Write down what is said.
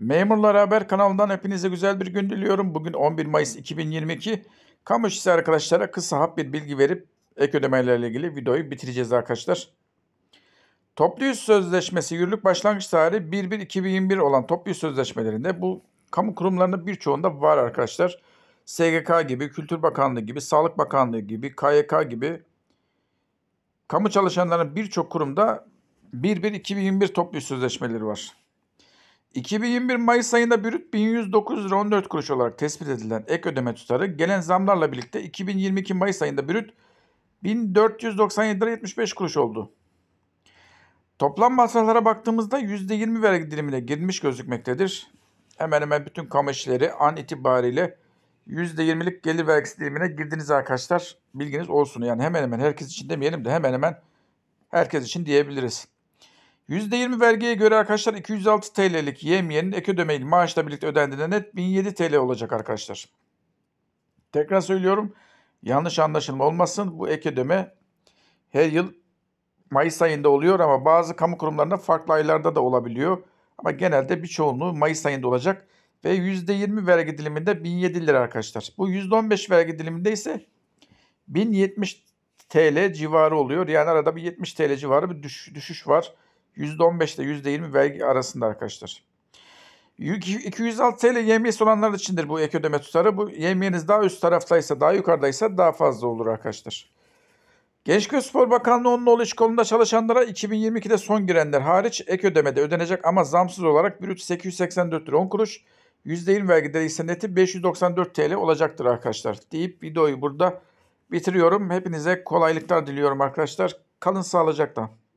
Memurlar Haber kanalından hepinize güzel bir gün diliyorum. Bugün 11 Mayıs 2022. Kamu işçisi arkadaşlara kısa bir bilgi verip ek ödemelerle ilgili videoyu bitireceğiz arkadaşlar. Toplu iş sözleşmesi yürürlük başlangıç tarihi 1-1-2021 olan toplu iş sözleşmelerinde bu kamu kurumlarının birçoğunda var arkadaşlar. SGK gibi, Kültür Bakanlığı gibi, Sağlık Bakanlığı gibi, KYK gibi kamu çalışanların birçok kurumda 1-1-2021 toplu iş sözleşmeleri var. 2021 Mayıs ayında bürüt 1109 kuruş olarak tespit edilen ek ödeme tutarı gelen zamlarla birlikte 2022 Mayıs ayında bürüt 1497 lira 75 kuruş oldu. Toplam masraflara baktığımızda %20 vergi dilimine girmiş gözükmektedir. Hemen hemen bütün kamu işleri an itibariyle %20'lik gelir vergisi dilimine girdiniz arkadaşlar. Bilginiz olsun. Yani hemen hemen herkes için demeyelim de hemen hemen herkes için diyebiliriz. %20 vergiye göre arkadaşlar 206 TL'lik yemyenin ek ödemeyle maaşla birlikte ödendiğinde net 1007 TL olacak arkadaşlar. Tekrar söylüyorum. Yanlış anlaşılma olmasın. Bu ek ödeme her yıl Mayıs ayında oluyor ama bazı kamu kurumlarında farklı aylarda da olabiliyor. Ama genelde bir çoğunluğu Mayıs ayında olacak ve %20 vergi diliminde 1007 lira arkadaşlar. Bu %15 vergi diliminde ise 1070 TL civarı oluyor. Yani arada bir 70 TL civarı bir düşüş var. %15 ile %20 vergi arasında arkadaşlar. 206 TL yemiyesi olanlar içindir bu ek ödeme tutarı. Bu yemiyeniz daha üst taraftaysa, daha yukarıdaysa daha fazla olur arkadaşlar. Gençlik ve Spor Bakanlığı'nın oğlu iş kolunda çalışanlara 2022'de son girenler hariç ek ödemede ödenecek ama zamsız olarak brüt 884 lira 10 kuruş, %20 vergi değilse neti 594 TL olacaktır arkadaşlar deyip videoyu burada bitiriyorum. Hepinize kolaylıklar diliyorum arkadaşlar. Kalın sağlıcakla.